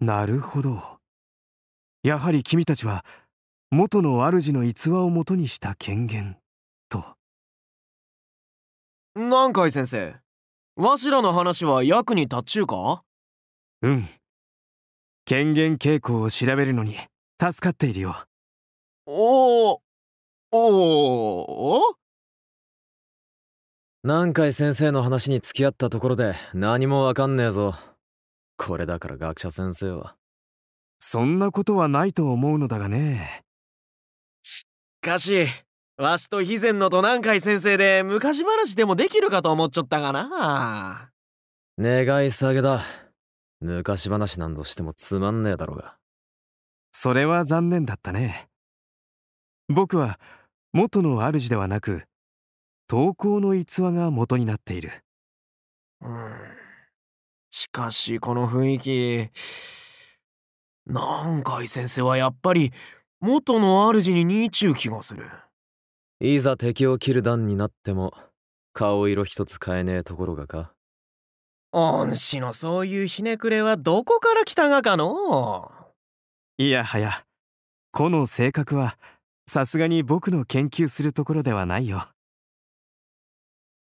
なるほどやはり君たちは元の主の逸話をもとにした権限と南海先生わしらの話は役に立っちゅうかうん権限傾向を調べるのに助かっているよおおおお南海先生の話に付き合ったところで何もわかんねえぞこれだから学者先生はそんなことはないと思うのだがねしかしわしと肥前のと南海先生で昔話でもできるかと思っちゃったがな願い下げだ昔話なんどしてもつまんねえだろうがそれは残念だったね僕は元の主ではなく投稿の逸話が元になっているうんしかしこの雰囲気南海先生はやっぱり元の主に似ちゅう気がするいざ敵を切る段になっても顔色一つ変えねえところがか恩師のそういうひねくれはどこから来たがかのいやはやこの性格はさすがに僕の研究するところではないよ